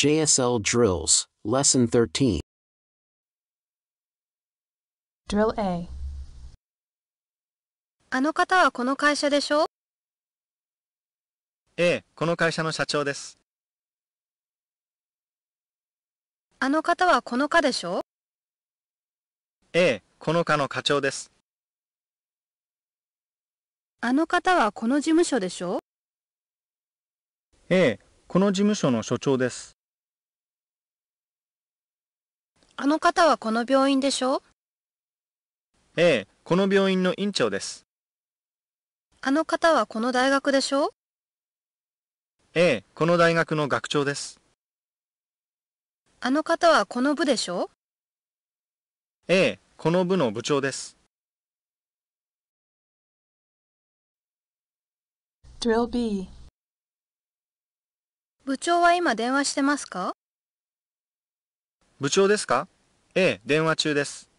JSL Drills, Lesson 13. Drill A あの方はこの会社でしょええ、この会社の社長です。あの方はこの課でしょええ、この課の課長です。あの方はこの事務所でしょええ、この事務所の所長です。あの方はこの病院でしょええ、この病院の院長です。あの方はこの大学でしょええ、この大学の学長です。あの方はこの部でしょええ、この部の部長です。Drill B 部長は今電話してますか部長ですかええ、電話中です。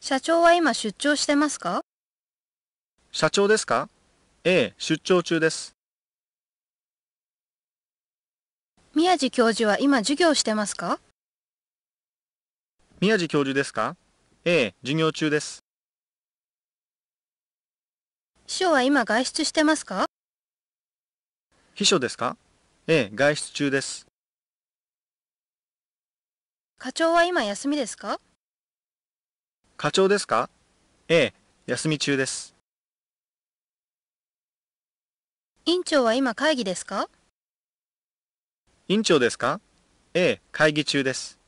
社長は今出張してますか社長ですかええ、出張中です。宮地教授は今授業してますか宮地教授ですかええ、授業中です。秘書は今外出してますか秘書ですかええ、外出中です。課長は今休みですか課長ですかええ、休み中です。院長は今会議ですか院長ですかええ、会議中です。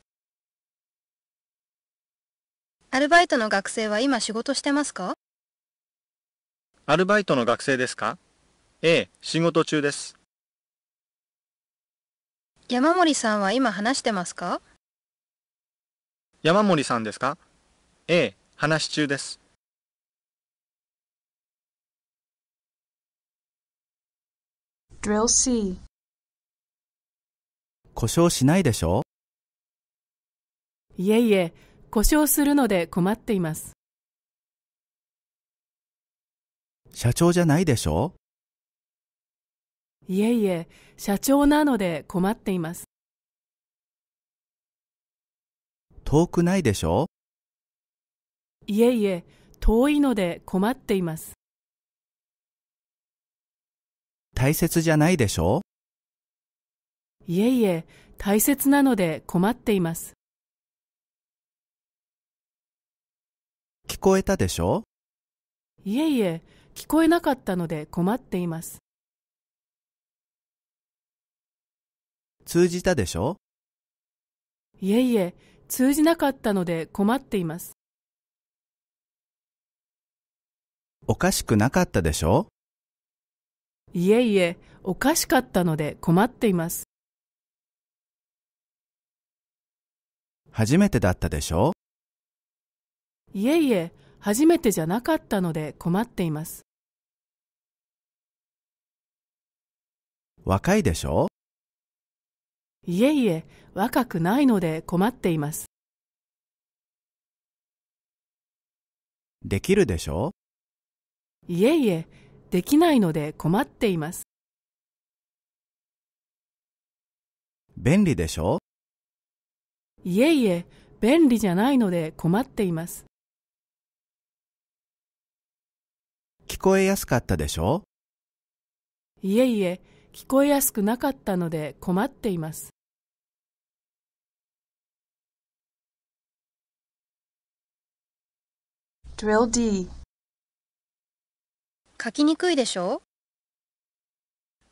アルバイトの学生は今仕事してますかアルバイトの学生ですかええ、仕事中です。山森さんは今話してますか山森さんですかええ、話し中です。Drill C 故障しないでしょいえいえ、故障するので困っています。社長じゃないでしょいえいえ、社長なので困っています。遠くないでしょいえいえ、遠いので困っています。大切じゃないでしょいえいえ、大切なので困っています。聞こえたでしょいえいえ、聞こえなかったので困っています。通じたでしょいえいえ、通じなかったので困っています。おかしくなかったでしょいえいえ、おかしかったので困っています。初めてだったでしょいえいえ、初めてじゃなかったので困っています。若いでしょいえいえ、若くないので困っています。できるでしょいえいえ、できないので困っています。便利でしょいえいえ、便利じゃないので困っています。聞こえやすかったでしょいえいえ、聞こえやすくなかったので困っています。Drill D 書きにくいでしょ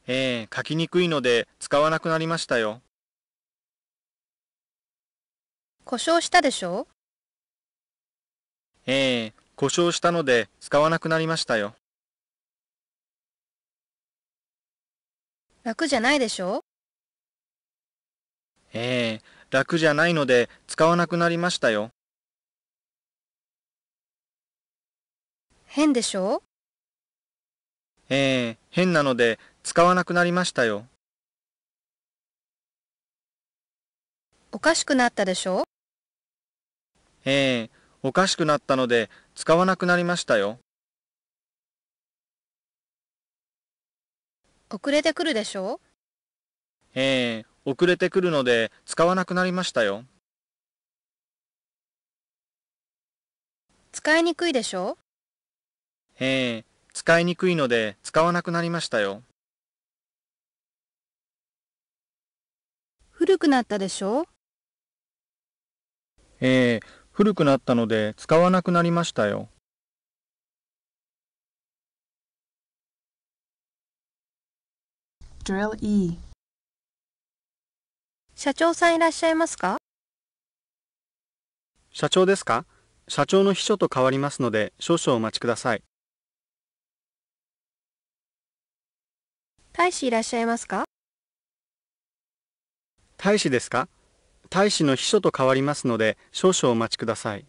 ええー、書きにくいので使わなくなりましたよ。故障したでしょええー、故障したので使わなくなりましたよ。楽じゃないでしょええー、楽じゃないので使わなくなりましたよ。変でしょええー、変なので使わなくなりましたよ。おかしくなったでしょええー、おかしくなったので使わなくなりましたよ。遅れてくるでしょええー、遅れてくるので使わなくなりましたよ。使いにくいでしょええ、使いにくいので使わなくなりましたよ。古くなったでしょええ、古くなったので使わなくなりましたよ。Drill E 社長さんいらっしゃいますか社長ですか社長の秘書と変わりますので少々お待ちください。大使いらっしゃいますか大使ですか大使の秘書と変わりますので少々お待ちください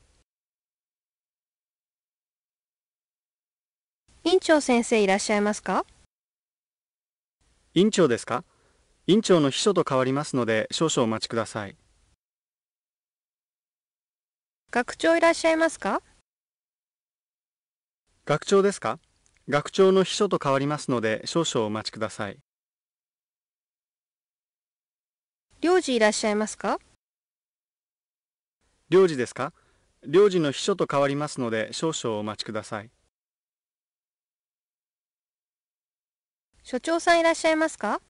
院長先生いらっしゃいますか院長ですか院長の秘書と変わりますので少々お待ちください学長いらっしゃいますか学長ですか学長の秘書と変わりますので少々お待ちください領事いらっしゃいますか領事ですか領事の秘書と変わりますので少々お待ちください所長さんいらっしゃいますか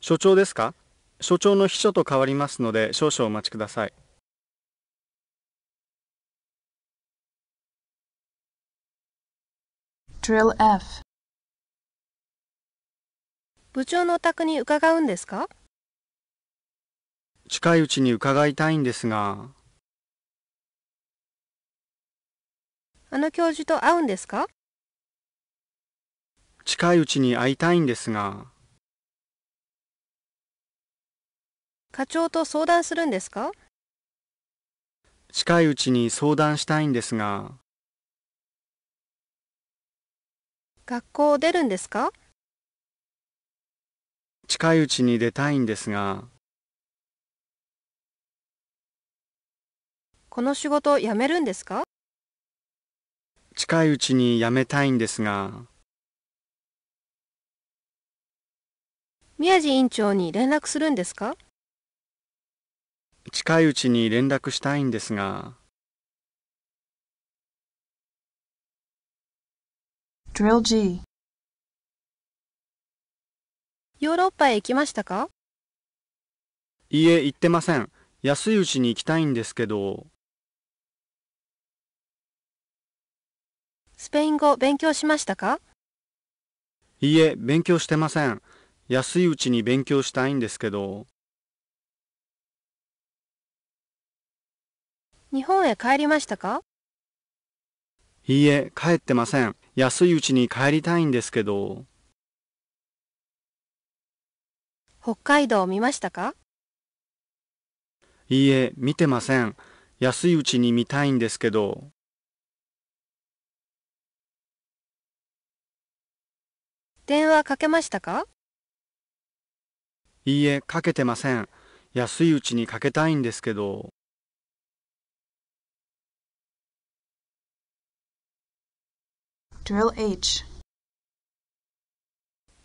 所長ですか所長の秘書と変わりますので少々お待ちください Drill F 部長のお宅に伺うんですか近いうちに伺いたいんですがあの教授と会うんですか近いうちに会いたいんですが課長と相談するんですか近いうちに相談したいんですが学校を出るんですか近いうちに出たいんですがこの仕事辞めるんですか近いうちに辞めたいんですが宮地院長に連絡するんですか近いうちに連絡したいんですが。Drill G ヨーロッパへ行きましたかいいえ、行ってません。安いうちに行きたいんですけど。スペイン語勉強しましたかいいえ、勉強してません。安いうちに勉強したいんですけど。日本へ帰りましたかいいえ、帰ってません。安いうちに帰りたいんですけど。北海道見ましたかいいえ、見てません。安いうちに見たいんですけど。電話かけましたかいいえ、かけてません。安いうちにかけたいんですけど。Drill H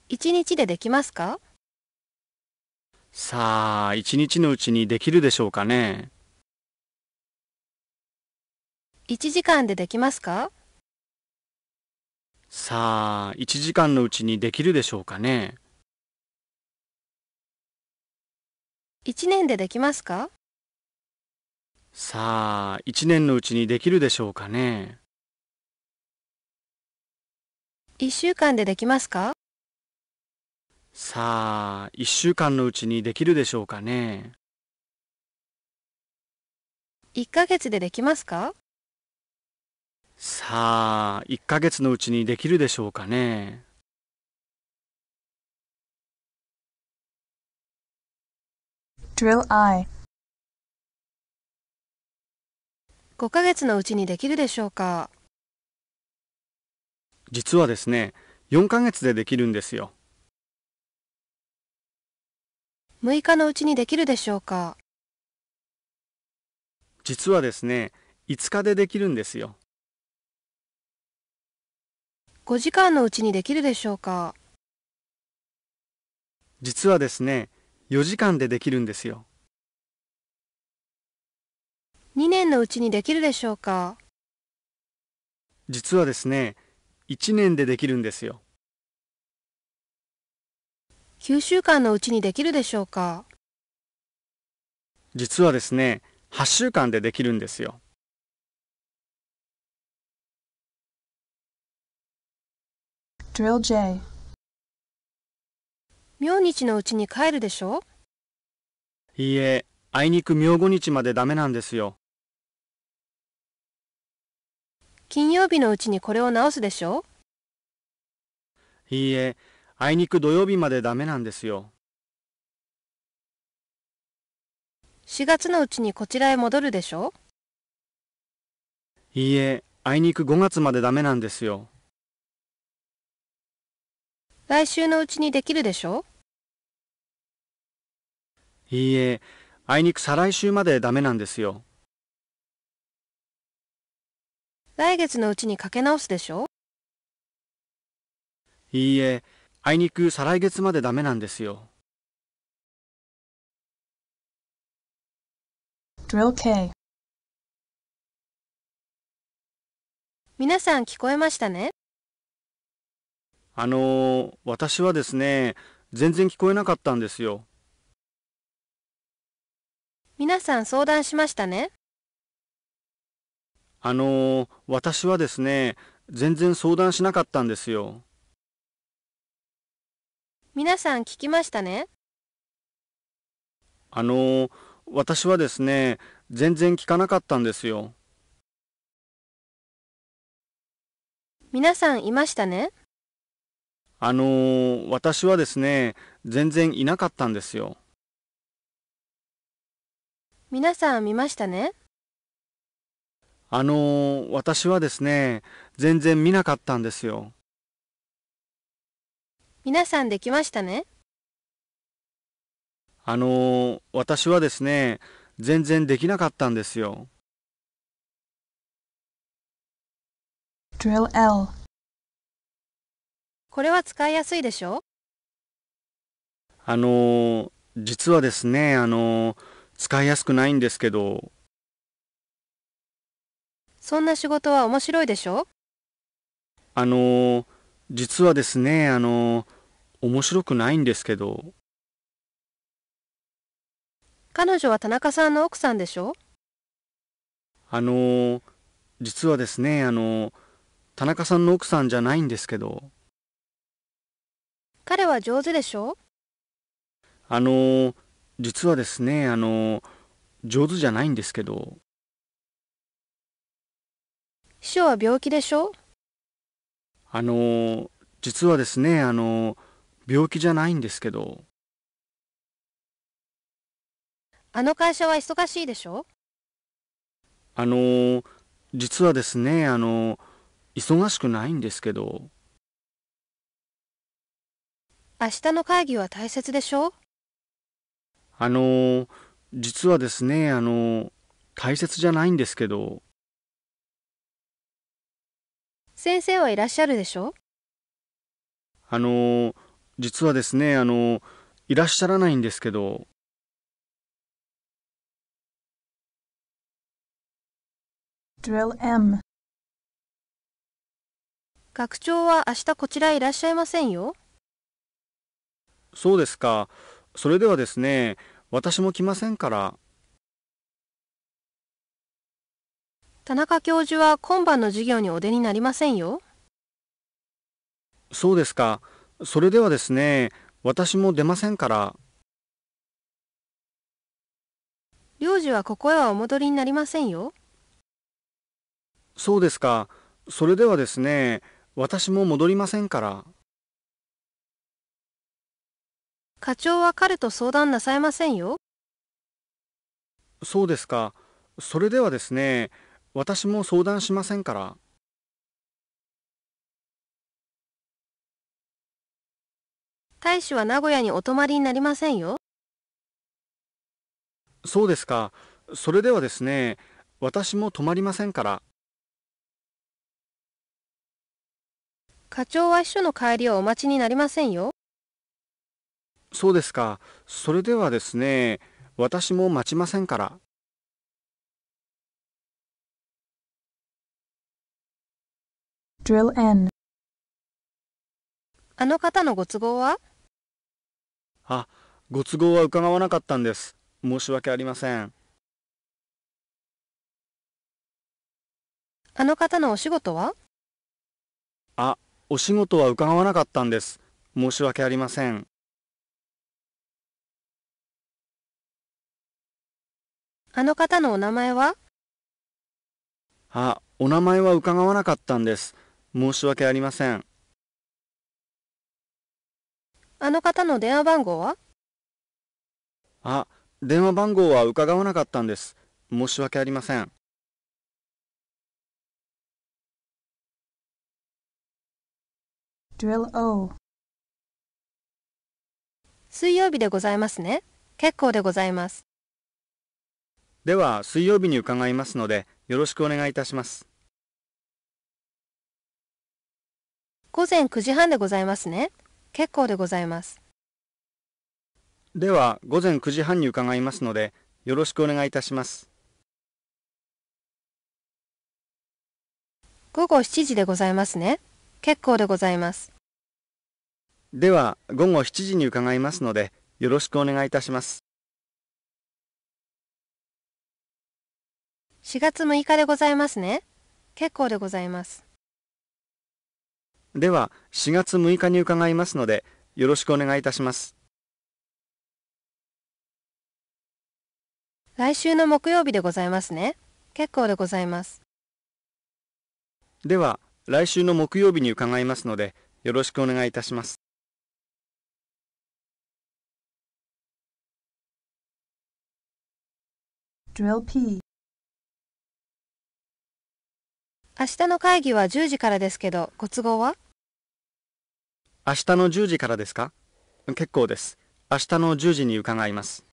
1日でできますかさあ、一日のうちにできるでしょうかね一時間でできますかさあ、一時間のうちにできるでしょうかね一年でできますかさあ、一年のうちにできるでしょうかね一週間でできますかさあ、一週間のうちにできるでしょうかね。一ヶ月でできますかさあ、一ヶ月のうちにできるでしょうかね。Drill I 5ヶ月のうちにできるでしょうか実はですね、4ヶ月でできるんですよ。6日のうちにできるでしょうか実はですね、5日でできるんですよ。5時間のうちにできるでしょうか実はですね、4時間でできるんですよ。2年のうちにできるでしょうか実はですね、1年でできるんですよ9週間のうちにできるでしょうか実はですね8週間でできるんですよ明日のうちに帰るでしょいいえあいにく明後日までダメなんですよ金曜日のうちにこれを直すでしょういいえ、あいにく土曜日までダメなんですよ。4月のうちにこちらへ戻るでしょういいえ、あいにく5月までダメなんですよ。来週のうちにできるでしょういいえ、あいにく再来週までダメなんですよ。来月のうちにかけ直すでしょいいえ、あいにく再来月までダメなんですよ。Drill K 皆さん聞こえましたねあの私はですね、全然聞こえなかったんですよ。皆さん相談しましたねあのー、私はですね、全然相談しなかったんですよ。皆さん聞きましたねあのー、私はですね、全然聞かなかったんですよ。皆さんいましたねあのー、私はですね、全然いなかったんですよ。皆さん見ましたねあのー、私はですね、全然見なかったんですよ。皆さんできましたねあのー、私はですね、全然できなかったんですよ。Drill L これは使いやすいでしょう。あのー、実はですね、あのー、使いやすくないんですけど、そんな仕事は面白いでしょあの実はですね、あの面白くないんですけど。彼女は田中さんの奥さんでしょあの実はですね、あの田中さんの奥さんじゃないんですけど。彼は上手でしょあの実はですね、あの上手じゃないんですけど。秘書は病気でしょあの実はですねあの病気じゃないんですけどあの会社は忙しいでしょあの実はですねあの忙しくないんですけど明日の会議は大切でしょあの実はですねあの大切じゃないんですけど先生はいらっしゃるでしょう。あの実はですねあのいらっしゃらないんですけど学長は明日こちらいらっしゃいませんよそうですかそれではですね私も来ませんから田中教授は今晩の授業にお出になりませんよ。そうですか。それではですね、私も出ませんから。領事はここへはお戻りになりませんよ。そうですか。それではですね、私も戻りませんから。課長は彼と相談なさいませんよ。そうですか。それではですね、私も相談しませんから。大使は名古屋にお泊まりになりませんよ。そうですか。それではですね、私も泊まりませんから。課長は秘書の帰りをお待ちになりませんよ。そうですか。それではですね、私も待ちませんから。Drill N あの方のご都合はあ、ご都合は伺わなかったんです。申し訳ありません。あの方のお仕事はあ、お仕事は伺わなかったんです。申し訳ありません。あの方のお名前はあ、お名前は伺わなかったんです。申し訳ありません。あの方の電話番号はあ、電話番号は伺わなかったんです。申し訳ありません。d r i 水曜日でございますね。結構でございます。では、水曜日に伺いますので、よろしくお願いいたします。午前9時半でございますね。結構でございます。では、午前9時半に伺いますので、よろしくお願いいたします。午後7時でございますね。結構でございます。では、午後7時に伺いますので、よろしくお願いいたします。4月6日でございますね。結構でございます。では、4月6日に伺いますので、よろしくお願いいたします。来週の木曜日でございますね。結構でございます。では、来週の木曜日に伺いますので、よろしくお願いいたします。Drill P 明日の会議は10時からですけど、ご都合は明日の10時からですか結構です。明日の10時に伺います。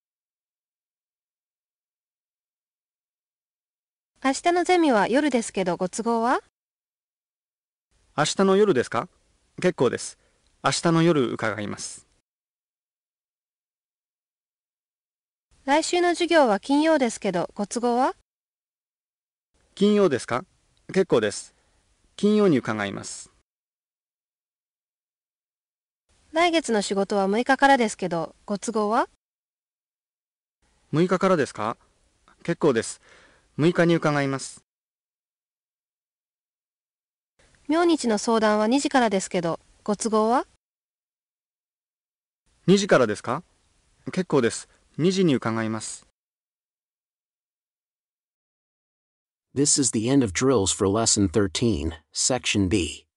明日のゼミは夜ですけどご都合は明日の夜ですか結構です。明日の夜伺います。来週の授業は金曜ですけどご都合は金曜ですか結構です。金曜に伺います。来月の仕事は6日からですけど、ご都合は ?6 日からですか結構です。6日に伺います。明日の相談は2時からですけど、ご都合は ?2 時からですか結構です。2時に伺います。This is the end of drills for lesson 13, section B.